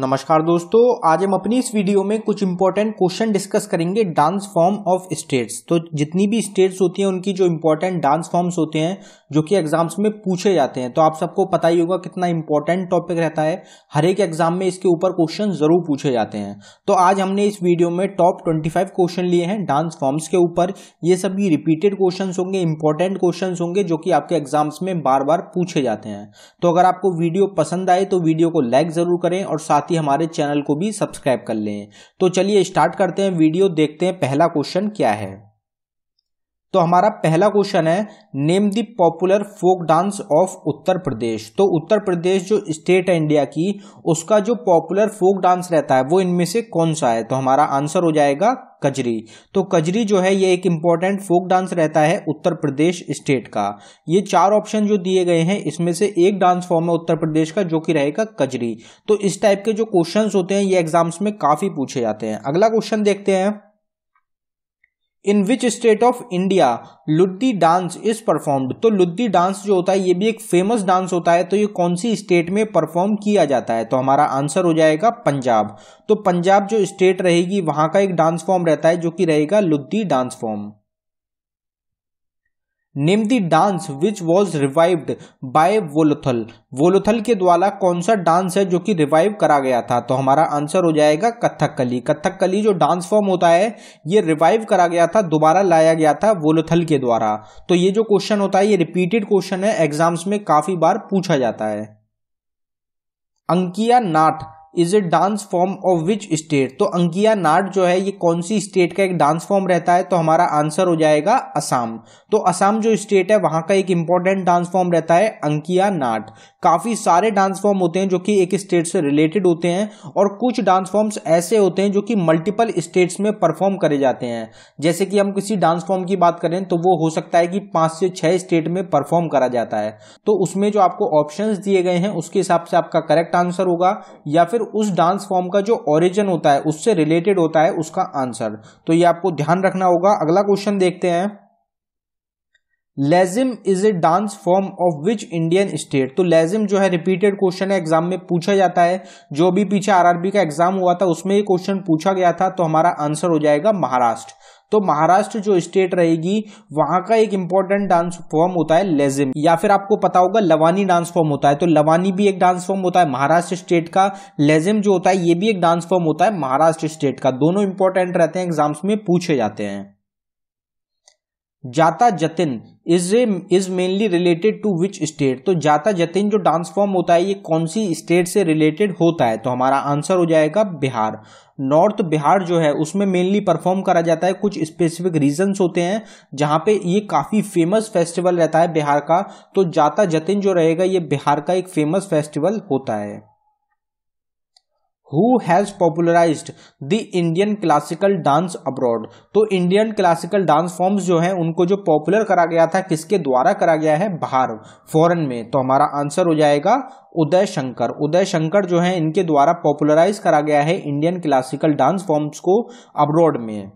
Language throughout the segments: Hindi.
नमस्कार दोस्तों आज हम अपनी इस वीडियो में कुछ इंपॉर्टेंट क्वेश्चन डिस्कस करेंगे डांस फॉर्म ऑफ स्टेट्स तो जितनी भी स्टेट्स होती हैं उनकी जो इंपॉर्टेंट डांस फॉर्म्स होते हैं जो कि एग्जाम्स में पूछे जाते हैं तो आप सबको पता ही होगा कितना इंपॉर्टेंट टॉपिक रहता है हर एक एग्जाम में इसके ऊपर क्वेश्चन जरूर पूछे जाते हैं तो आज हमने इस वीडियो में टॉप ट्वेंटी क्वेश्चन लिए हैं डांस फॉर्म्स के ऊपर ये सभी रिपीटेड क्वेश्चन होंगे इंपॉर्टेंट क्वेश्चन होंगे जो कि आपके एग्जाम्स में बार बार पूछे जाते हैं तो अगर आपको वीडियो पसंद आए तो वीडियो को लाइक जरूर करें और साथ साथ ही हमारे चैनल को भी सब्सक्राइब कर लें तो चलिए स्टार्ट करते हैं वीडियो देखते हैं पहला क्वेश्चन क्या है तो हमारा पहला क्वेश्चन है name the popular folk dance of Uttar Pradesh तो उत्तर प्रदेश जो स्टेट है इंडिया की उसका जो पॉपुलर फोक डांस रहता है वो इनमें से कौन सा है तो हमारा आंसर हो जाएगा कजरी तो कजरी जो है ये एक इंपॉर्टेंट फोक डांस रहता है उत्तर प्रदेश स्टेट का ये चार ऑप्शन जो दिए गए हैं इसमें से एक डांस फॉर्म है उत्तर प्रदेश का जो कि रहेगा कजरी तो इस टाइप के जो क्वेश्चन होते हैं ये एग्जाम्स में काफ़ी पूछे जाते हैं अगला क्वेश्चन देखते हैं in which state of India Luddi dance is performed तो लुद्दी डांस जो होता है ये भी एक फेमस डांस होता है तो ये कौन सी स्टेट में परफॉर्म किया जाता है तो हमारा आंसर हो जाएगा पंजाब तो पंजाब जो स्टेट रहेगी वहां का एक डांस फॉर्म रहता है जो कि रहेगा Luddi dance form name the dance which was revived by Vallathol Vallathol के द्वारा कौन सा डांस है जो कि रिवाइव करा गया था तो हमारा आंसर हो जाएगा कथकली कथकली जो डांस फॉर्म होता है ये रिवाइव करा गया था दोबारा लाया गया था वोलोथल के द्वारा तो ये जो क्वेश्चन होता है ये रिपीटेड क्वेश्चन है एग्जाम्स में काफी बार पूछा जाता है Ankiya Naat is a dance form of which state तो अंकिया नाट जो है ये कौन सी स्टेट का एक डांस फॉर्म रहता है तो हमारा आंसर हो जाएगा असम तो असम जो स्टेट है वहां का एक इंपॉर्टेंट डांस फॉर्म रहता है अंकिया नाट काफी सारे डांस फॉर्म होते हैं जो कि एक स्टेट से रिलेटेड होते हैं और कुछ डांस फॉर्म्स ऐसे होते हैं जो कि मल्टीपल स्टेट्स में परफॉर्म करे जाते हैं जैसे कि हम किसी डांस फॉर्म की बात करें तो वो हो सकता है कि पांच से छह स्टेट में परफॉर्म करा जाता है तो उसमें जो आपको ऑप्शन दिए गए हैं उसके हिसाब से आपका करेक्ट आंसर होगा या फिर उस डांस फॉर्म का जो ओरिजिन होता है उससे रिलेटेड होता है उसका आंसर तो ये आपको ध्यान रखना होगा अगला क्वेश्चन देखते हैं Lezim is a dance form of which Indian state तो लेजिम जो है रिपीटेड क्वेश्चन है एग्जाम में पूछा जाता है जो भी पीछे आरआरबी का एग्जाम हुआ था उसमें ये क्वेश्चन पूछा गया था तो हमारा आंसर हो जाएगा महाराष्ट्र तो महाराष्ट्र जो स्टेट रहेगी वहां का एक इंपॉर्टेंट डांस फॉर्म होता है लेजिम या फिर आपको पता होगा लवानी डांस फॉर्म होता है तो लवानी भी एक डांस फॉर्म होता है महाराष्ट्र स्टेट का लेजिम जो होता है ये भी एक डांस फॉर्म होता है महाराष्ट्र स्टेट का दोनों इंपॉर्टेंट रहते हैं एग्जाम्स में पूछे जाते हैं Jata Jatin is is mainly related to which state तो जाता जतिन जो डांस फॉर्म होता है ये कौन सी स्टेट से रिलेटेड होता है तो हमारा आंसर हो जाएगा बिहार नॉर्थ बिहार जो है उसमें मेनली परफॉर्म करा जाता है कुछ स्पेसिफिक रीजंस होते हैं जहां पे ये काफ़ी फेमस फेस्टिवल रहता है बिहार का तो जाता जतिन जो रहेगा ये बिहार का एक फेमस फेस्टिवल होता है who has popularize the Indian classical dance abroad तो इंडियन क्लासिकल डांस फॉर्म्स जो हैं उनको जो पॉपुलर करा गया था किसके द्वारा करा गया है बाहर फॉरन में तो हमारा आंसर हो जाएगा उदय शंकर उदय शंकर जो है इनके द्वारा पॉपुलराइज करा गया है इंडियन क्लासिकल डांस फॉर्म्स को अब्रॉड में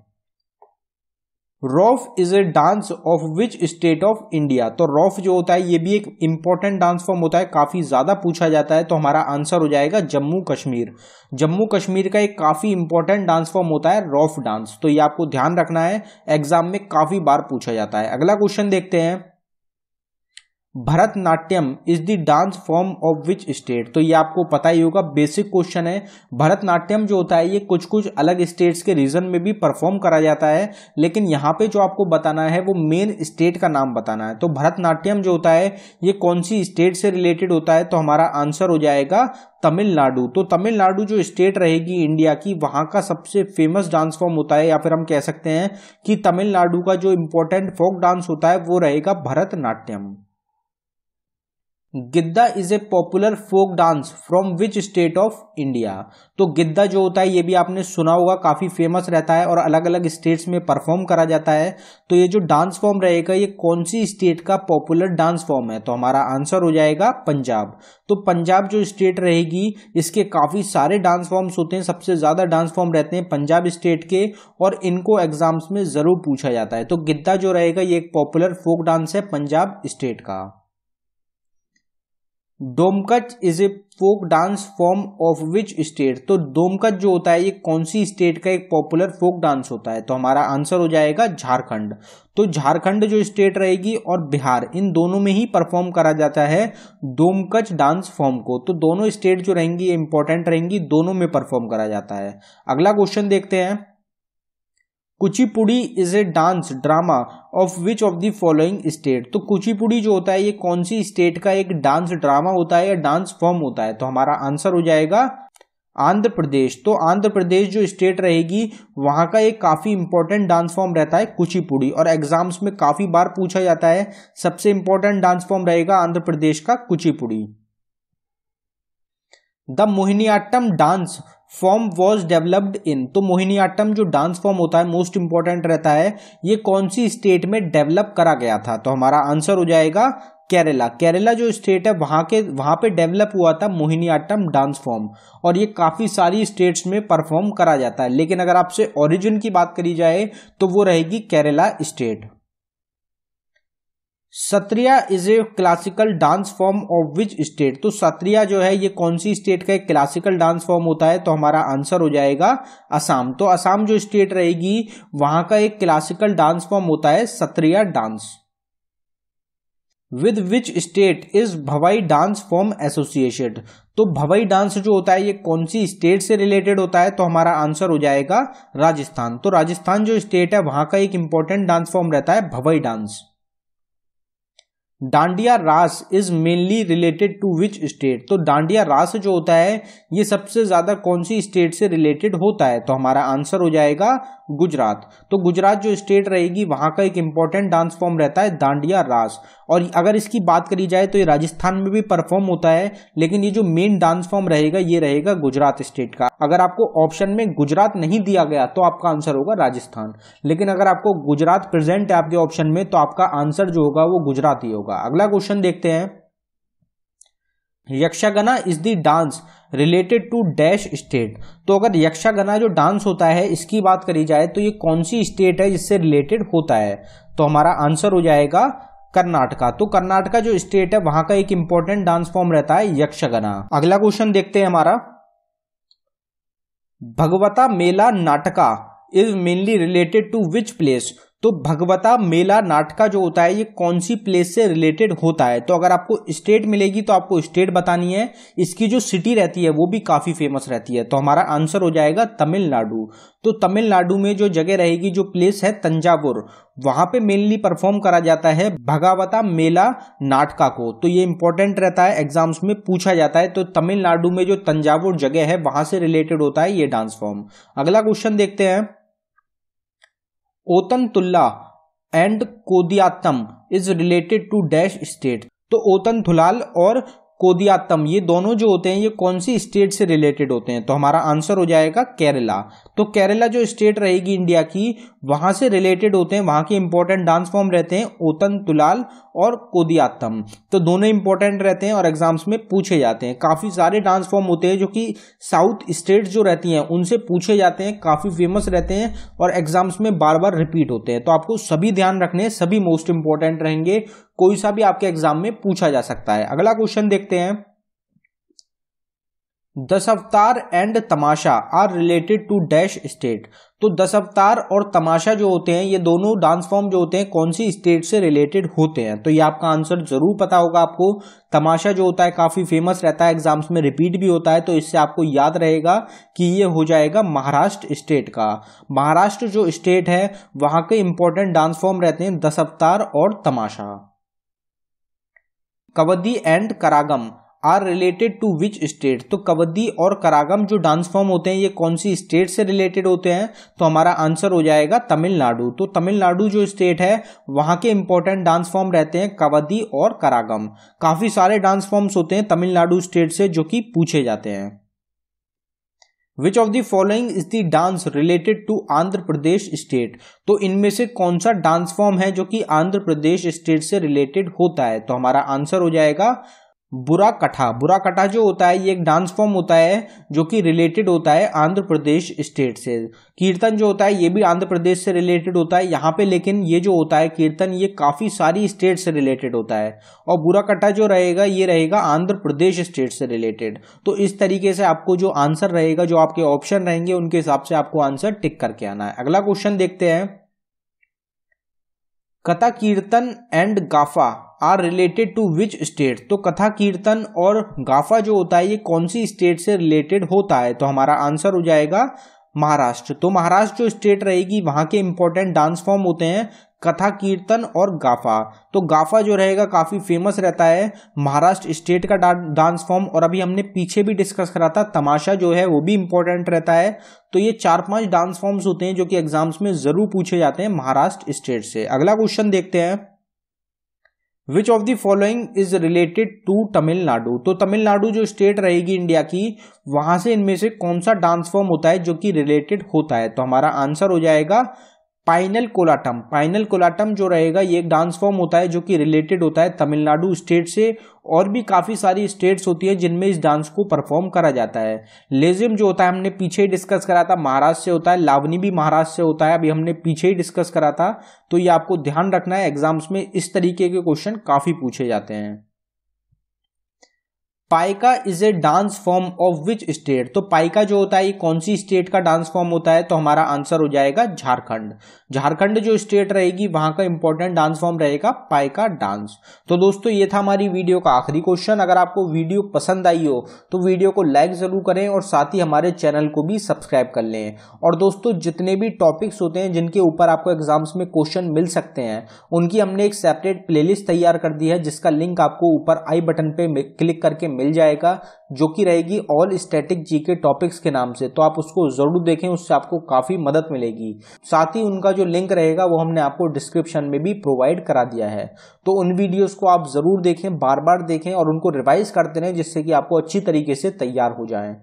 Rouf is a dance of which state of India तो रॉफ जो होता है ये भी एक इंपॉर्टेंट डांस फॉर्म होता है काफी ज्यादा पूछा जाता है तो हमारा आंसर हो जाएगा जम्मू कश्मीर जम्मू कश्मीर का एक काफी इंपॉर्टेंट डांस फॉर्म होता है रॉफ डांस तो ये आपको ध्यान रखना है एग्जाम में काफी बार पूछा जाता है अगला क्वेश्चन देखते हैं Bharatanatyam is the dance form of which state तो ये आपको पता ही होगा बेसिक क्वेश्चन है भरतनाट्यम जो होता है ये कुछ कुछ अलग स्टेट्स के रीजन में भी परफॉर्म करा जाता है लेकिन यहाँ पे जो आपको बताना है वो मेन स्टेट का नाम बताना है तो भरतनाट्यम जो होता है ये कौन सी स्टेट से रिलेटेड होता है तो हमारा आंसर हो जाएगा तमिलनाडु तो तमिलनाडु जो स्टेट रहेगी इंडिया की वहाँ का सबसे फेमस डांस फॉर्म होता है या फिर हम कह सकते हैं कि तमिलनाडु का जो इम्पोर्टेंट फोक डांस होता है वो रहेगा Bharatanatyam Giddha is a popular folk dance from which state of India तो गिद्दा जो होता है ये भी आपने सुना होगा काफ़ी फेमस रहता है और अलग अलग स्टेट्स में परफॉर्म करा जाता है तो ये जो डांस फॉर्म रहेगा ये कौन सी स्टेट का पॉपुलर डांस फॉर्म है तो हमारा आंसर हो जाएगा पंजाब तो पंजाब जो स्टेट रहेगी इसके काफ़ी सारे डांस फॉर्म्स होते हैं सबसे ज़्यादा डांस फॉर्म रहते हैं पंजाब स्टेट के और इनको एग्जाम्स में ज़रूर पूछा जाता है तो गिद्दा जो रहेगा ये एक पॉपुलर फोक डांस है पंजाब स्टेट का Domkach is a folk dance form of which state तो डोमकच जो होता है ये कौन सी स्टेट का एक पॉपुलर फोक डांस होता है तो हमारा आंसर हो जाएगा झारखंड तो झारखंड जो स्टेट रहेगी और बिहार इन दोनों में ही परफॉर्म करा जाता है डोमकच डांस फॉर्म को तो दोनों स्टेट जो रहेंगी इंपॉर्टेंट रहेंगी दोनों में परफॉर्म करा जाता है अगला क्वेश्चन देखते हैं Kuchipudi is a dance drama of which of the following state तो कुचिपुड़ी जो होता है ये कौन सी स्टेट का एक डांस ड्रामा होता है या डांस फॉर्म होता है तो हमारा आंसर हो जाएगा आंध्र प्रदेश तो आंध्र प्रदेश जो स्टेट रहेगी वहाँ का एक काफ़ी इंपॉर्टेंट डांस फॉर्म रहता है कुचिपुड़ी और एग्जाम्स में काफ़ी बार पूछा जाता है सबसे इंपॉर्टेंट डांस फॉर्म रहेगा आंध्र प्रदेश का Kuchipudi the Mohiniyattam dance form was developed in तो मोहिनीआटम जो डांस फॉर्म होता है मोस्ट इंपॉर्टेंट रहता है ये कौन सी स्टेट में डेवलप करा गया था तो हमारा आंसर हो जाएगा केरला केरला जो स्टेट है वहां के वहां पे डेवलप हुआ था मोहिनीआटम डांस फॉर्म और ये काफ़ी सारी स्टेट्स में परफॉर्म करा जाता है लेकिन अगर आपसे ओरिजिन की बात करी जाए तो वो रहेगी Kerala state Sattriya is a classical dance form of which state तो सत्रिया जो है ये कौन सी स्टेट का एक क्लासिकल डांस फॉर्म होता है तो हमारा आंसर हो जाएगा असम तो असम जो स्टेट रहेगी वहां का एक क्लासिकल डांस फॉर्म होता है Sattriya dance with which state is Bhavai dance form associated तो भवाई डांस जो होता है ये कौन सी स्टेट से रिलेटेड होता है तो हमारा आंसर हो जाएगा राजस्थान तो राजस्थान जो स्टेट है वहां का एक इंपॉर्टेंट डांस फॉर्म रहता है भवाई dance Dandiya Raas is mainly related to which state तो डांडिया रास जो होता है ये सबसे ज़्यादा कौन सी स्टेट से रिलेटेड होता है तो हमारा आंसर हो जाएगा गुजरात तो गुजरात जो स्टेट रहेगी वहां का एक इंपॉर्टेंट डांस फॉर्म रहता है दांडिया रास और अगर इसकी बात करी जाए तो ये राजस्थान में भी परफॉर्म होता है लेकिन ये जो मेन डांस फॉर्म रहेगा ये रहेगा गुजरात स्टेट का अगर आपको ऑप्शन में गुजरात नहीं दिया गया तो आपका आंसर होगा राजस्थान लेकिन अगर आपको गुजरात प्रेजेंट है आपके ऑप्शन में तो आपका आंसर जो होगा वो गुजरात ही होगा अगला क्वेश्चन देखते हैं Yakshagana is the dance related to dash state तो अगर यक्षागना जो डांस होता है इसकी बात करी जाए तो ये कौन सी स्टेट है जिससे रिलेटेड होता है तो हमारा आंसर हो जाएगा कर्नाटका तो कर्नाटका जो स्टेट है वहां का एक इंपॉर्टेंट डांस फॉर्म रहता है यक्षगना अगला क्वेश्चन देखते हैं हमारा Bhagavata Mela Nataka is mainly related to which place तो भगवता मेला नाटका जो होता है ये कौन सी प्लेस से रिलेटेड होता है तो अगर आपको स्टेट मिलेगी तो आपको स्टेट बतानी है इसकी जो सिटी रहती है वो भी काफ़ी फेमस रहती है तो हमारा आंसर हो जाएगा तमिलनाडु तो तमिलनाडु में जो जगह रहेगी जो प्लेस है तंजावुर वहां पे मेनली परफॉर्म करा जाता है भगावता मेला नाटका को तो ये इंपॉर्टेंट रहता है एग्जाम्स में पूछा जाता है तो तमिलनाडु में जो तंजावुर जगह है वहां से रिलेटेड होता है ये डांस फॉर्म अगला क्वेश्चन देखते हैं Ottan Thullal and Koodiyattam is related to dash state तो ओतन थुलाल और कोदियात्तम ये दोनों जो होते हैं ये कौन सी स्टेट से रिलेटेड होते हैं तो हमारा आंसर हो जाएगा केरला तो केरला जो स्टेट रहेगी इंडिया की वहां से रिलेटेड होते हैं वहां के इंपॉर्टेंट डांस फॉर्म रहते हैं ओतन तुलाल और कोदियात्तम तो दोनों इंपॉर्टेंट रहते हैं और एग्जाम्स में पूछे जाते हैं काफी सारे डांस फॉर्म होते हैं जो कि साउथ स्टेट जो रहती हैं उनसे पूछे जाते हैं काफी फेमस रहते हैं और एग्जाम्स में बार बार रिपीट होते हैं तो आपको सभी ध्यान रखने सभी मोस्ट इंपॉर्टेंट रहेंगे कोई सा भी आपके एग्जाम में पूछा जा सकता है अगला क्वेश्चन देखते हैं Dashavatar and Tamasha are related to dash state तो दस अवतार और तमाशा जो होते हैं ये दोनों डांस फॉर्म जो होते हैं कौन सी स्टेट से रिलेटेड होते हैं तो ये आपका आंसर जरूर पता होगा आपको तमाशा जो होता है काफी फेमस रहता है एग्जाम्स में रिपीट भी होता है तो इससे आपको याद रहेगा कि ये हो जाएगा महाराष्ट्र स्टेट का महाराष्ट्र जो स्टेट है वहां के इंपॉर्टेंट डांस फॉर्म रहते हैं दस अवतार और Tamasha kabaddi and Karagam are related to which state तो कबड्डी और करागम जो डांस फॉर्म होते हैं ये कौन सी स्टेट से रिलेटेड होते हैं तो हमारा आंसर हो जाएगा तमिलनाडु तो तमिलनाडु जो स्टेट है वहां के इंपॉर्टेंट डांस फॉर्म रहते हैं कबड्डी और करागम काफ़ी सारे डांस फॉर्म्स होते हैं तमिलनाडु स्टेट से जो कि पूछे जाते हैं which of the following is the dance related to Andhra Pradesh state तो इनमें से कौन सा डांस फॉर्म है जो कि आंध्र प्रदेश स्टेट से रिलेटेड होता है तो हमारा आंसर हो जाएगा बुरा कठा बुरा कठा जो होता है ये एक डांस फॉर्म होता है जो कि रिलेटेड होता है आंध्र प्रदेश स्टेट से कीर्तन जो होता है ये भी आंध्र प्रदेश से रिलेटेड होता है यहाँ पे लेकिन ये जो होता है कीर्तन ये काफ़ी सारी स्टेट से रिलेटेड होता है और बुरा कट्ठा जो रहेगा ये रहेगा आंध्र प्रदेश स्टेट से रिलेटेड तो इस तरीके से आपको जो आंसर रहेगा जो आपके ऑप्शन रहेंगे उनके हिसाब से आपको आंसर टिक करके आना है अगला क्वेश्चन देखते हैं Katha Kirtan and Gaffa are related to which state तो कथा कीर्तन और गाफा जो होता है ये कौन सी स्टेट से रिलेटेड होता है तो हमारा आंसर हो जाएगा महाराष्ट्र तो महाराष्ट्र जो स्टेट रहेगी वहां के इंपॉर्टेंट डांस फॉर्म होते हैं कथा कीर्तन और गाफा तो गाफा जो रहेगा काफ़ी फेमस रहता है महाराष्ट्र स्टेट का डांस फॉर्म और अभी हमने पीछे भी डिस्कस करा था तमाशा जो है वो भी इंपॉर्टेंट रहता है तो ये चार पांच डांस फॉर्म्स होते हैं जो कि एग्जाम्स में ज़रूर पूछे जाते हैं महाराष्ट्र स्टेट से अगला क्वेश्चन देखते हैं which of the following is related to Tamil Nadu तो तमिलनाडु जो स्टेट रहेगी इंडिया की वहां से इनमें से कौन सा डांस फॉर्म होता है जो कि रिलेटेड होता है तो हमारा आंसर हो जाएगा पाइनल कोलाटम पाइनल कोलाटम जो रहेगा ये एक डांस फॉर्म होता है जो कि रिलेटेड होता है तमिलनाडु स्टेट से और भी काफ़ी सारी स्टेट्स होती है जिनमें इस डांस को परफॉर्म करा जाता है लेजिम जो होता है हमने पीछे डिस्कस करा था महाराष्ट्र से होता है लावनी भी महाराष्ट्र से होता है अभी हमने पीछे ही डिस्कस करा था तो ये आपको ध्यान रखना है एग्जाम्स में इस तरीके के क्वेश्चन काफ़ी पूछे जाते हैं Paika is a dance form of which state तो पाइका जो होता है ये कौन सी स्टेट का डांस फॉर्म होता है तो हमारा आंसर हो जाएगा झारखंड झारखंड जो स्टेट रहेगी वहां का इंपॉर्टेंट डांस फॉर्म रहेगा पाइका डांस तो दोस्तों ये था हमारी वीडियो का आखिरी क्वेश्चन अगर आपको वीडियो पसंद आई हो तो वीडियो को लाइक जरूर करें और साथ ही हमारे चैनल को भी सब्सक्राइब कर लें और दोस्तों जितने भी टॉपिक्स होते हैं जिनके ऊपर आपको एग्जाम्स में क्वेश्चन मिल सकते हैं उनकी हमने एक सेपरेट प्लेलिस्ट तैयार कर दी है जिसका लिंक आपको ऊपर आई बटन पे क्लिक करके मिल जाएगा जो कि रहेगी ऑल स्टैटिक जी के टॉपिक्स के नाम से तो आप उसको जरूर देखें उससे आपको काफ़ी मदद मिलेगी साथ ही उनका जो लिंक रहेगा वो हमने आपको डिस्क्रिप्शन में भी प्रोवाइड करा दिया है तो उन वीडियोस को आप ज़रूर देखें बार बार देखें और उनको रिवाइज करते रहें जिससे कि आपको अच्छी तरीके से तैयार हो जाए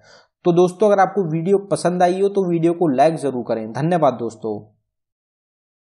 तो दोस्तों अगर आपको वीडियो पसंद आई हो तो वीडियो को लाइक ज़रूर करें धन्यवाद दोस्तों